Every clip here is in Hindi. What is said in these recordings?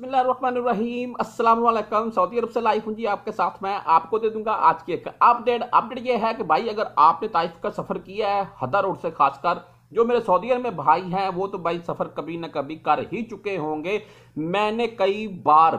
बसमीम असलम सऊदी अरब से लाइफ हूँ जी आपके साथ मैं आपको दे दूंगा आज की एक अपडेट अपडेट ये है कि भाई अगर आपने ताइफ का सफ़र किया है हदा रोड से खासकर जो मेरे सऊदी अरब में भाई हैं वो तो भाई सफ़र कभी ना कभी कर ही चुके होंगे मैंने कई बार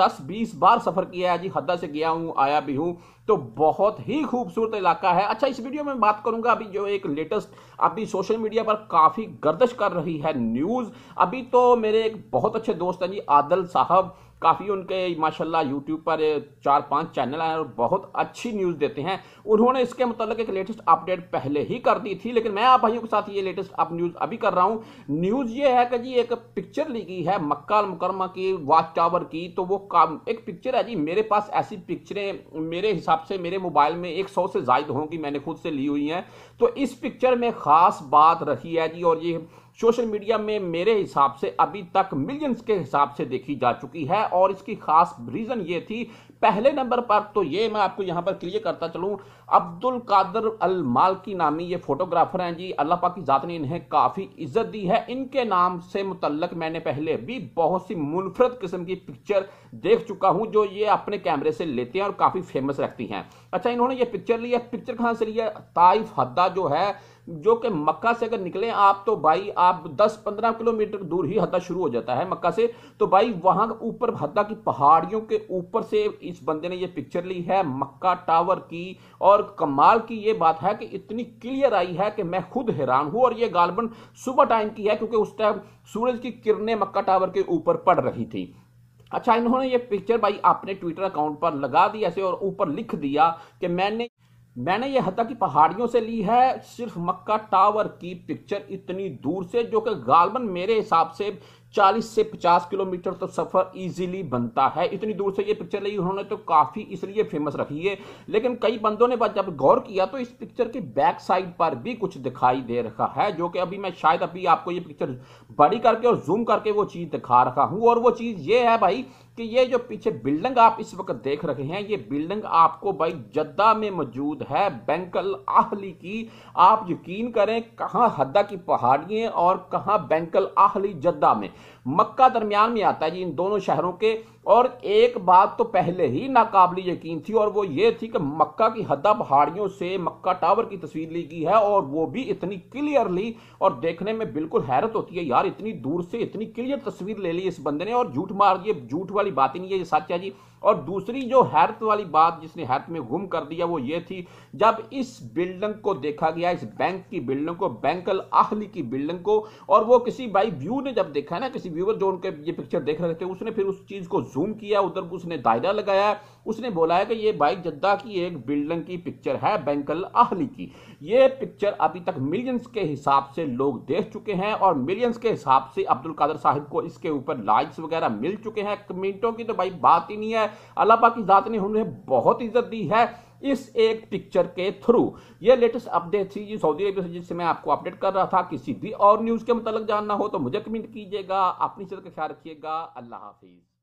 10-20 बार सफ़र किया है जी हदा से गया हूँ आया भी हूँ तो बहुत ही खूबसूरत इलाका है अच्छा इस वीडियो में बात करूंगा अभी जो एक लेटेस्ट अभी सोशल मीडिया पर काफ़ी गर्दश कर रही है न्यूज़ अभी तो मेरे एक बहुत अच्छे दोस्त हैं जी आदल साहब काफ़ी उनके माशाल्लाह यूट्यूब पर चार पांच चैनल हैं और बहुत अच्छी न्यूज़ देते हैं उन्होंने इसके मतलब एक लेटेस्ट अपडेट पहले ही कर दी थी लेकिन मैं आप भाइयों के साथ ये लेटेस्ट अप न्यूज़ अभी कर रहा हूँ न्यूज़ ये है कि जी एक पिक्चर ली गई है मक्का मुकरमा की वाच टावर की तो वो काम एक पिक्चर है जी मेरे पास ऐसी पिक्चरें मेरे हिसाब हिसाब से मेरे मोबाइल में एक सौ से जायद होंगी मैंने खुद से ली हुई हैं तो इस पिक्चर में ख़ास बात रही है जी और ये सोशल मीडिया में मेरे हिसाब से अभी तक मिलियंस के हिसाब से देखी जा चुकी है और इसकी खास रीजन ये थी पहले नंबर पर तो ये मैं आपको यहां पर क्लियर करता चलूं अब्दुल कादर अल मालकी नामी ये फोटोग्राफर हैं जी अल्लाह पाक की जात ने इन्हें काफ़ी इज्जत दी है इनके नाम से मुतलक मैंने पहले भी बहुत सी मुनफरद किस्म की पिक्चर देख चुका हूं जो ये अपने कैमरे से लेते हैं और काफ़ी फेमस रखती हैं अच्छा इन्होंने ये पिक्चर लिया पिक्चर कहाँ से लिया ताइफ हद्दा जो है जो कि मक्का से अगर निकले आप तो भाई आप 10-15 किलोमीटर दूर ही हद्दा शुरू हो जाता है मक्का से तो भाई वहां ऊपर हद्दा की पहाड़ियों के ऊपर से इस बंदे ने ये पिक्चर ली है मक्का टावर की और कमाल की ये बात है कि इतनी क्लियर आई है कि मैं खुद हैरान हूं और ये गालबन सुबह टाइम की है क्योंकि उस टाइम सूरज की किरणें मक्का टावर के ऊपर पड़ रही थी अच्छा इन्होंने ये पिक्चर भाई अपने ट्विटर अकाउंट पर लगा दी ऐसे और ऊपर लिख दिया कि मैंने मैंने ये हता की पहाड़ियों से ली है सिर्फ मक्का टावर की पिक्चर इतनी दूर से जो कि गालबन मेरे हिसाब से 40 से 50 किलोमीटर तो सफ़र इजीली बनता है इतनी दूर से ये पिक्चर ली उन्होंने तो काफ़ी इसलिए फेमस रखी है लेकिन कई बंदों ने जब गौर किया तो इस पिक्चर के बैक साइड पर भी कुछ दिखाई दे रखा है जो कि अभी मैं शायद अभी आपको ये पिक्चर बड़ी करके और जूम करके वो चीज़ दिखा रखा हूँ और वो चीज़ ये है भाई कि ये जो पीछे बिल्डिंग आप इस वक्त देख रहे हैं ये बिल्डिंग आपको भाई जद्दा में मौजूद है बैंकल आहली की आप यकीन करें कहा हद्दा की पहाड़ी और कहा बैंकल आहली जद्दा में मक्का दरमियान में आता है जी इन दोनों शहरों के और एक बात तो पहले ही नाकाबली यकीन थी और वो ये थी कि मक्का की हदा पहाड़ियों से मक्का टावर की तस्वीर ली गई है और वो भी इतनी क्लियरली और देखने में बिल्कुल हैरत होती है यार इतनी दूर से इतनी क्लियर तस्वीर ले ली इस बंदे ने और झूठ मार दिए झूठ वाली बात ही नहीं है ये सच है जी और दूसरी जो हैरत वाली बात जिसने हैरत में गुम कर दिया वो ये थी जब इस बिल्डिंग को देखा गया इस बैंक की बिल्डिंग को बैंकल आहली की बिल्डिंग को और वो किसी भाई व्यू ने जब देखा ना किसी व्यूवर जो उनके ये पिक्चर देख रहे थे उसने फिर उस चीज़ को जूम किया उधर उसने दायरा लगाया उसने बोला है कि ये बाइक जद्दा की एक बिल्डिंग की पिक्चर है बैंकल आहली की ये पिक्चर अभी तक मिलियंस के हिसाब से लोग देख चुके हैं और मिलियंस के हिसाब से अब्दुल कादर साहिब को इसके ऊपर लाइक्स वगैरह मिल चुके हैं कमेंटों की तो भाई बात ही नहीं है अल्लाह पाक की ज़ात ने उन्हें बहुत इज्जत दी है इस एक पिक्चर के थ्रू ये लेटेस्ट अपडेट थी ये सऊदी अरब से जिससे मैं आपको अपडेट कर रहा था किसी भी और न्यूज़ के मतलब जानना हो तो मुझे कमेंट कीजिएगा अपनी सेहत का ख्याल रखिएगा अल्लाह हाफिज़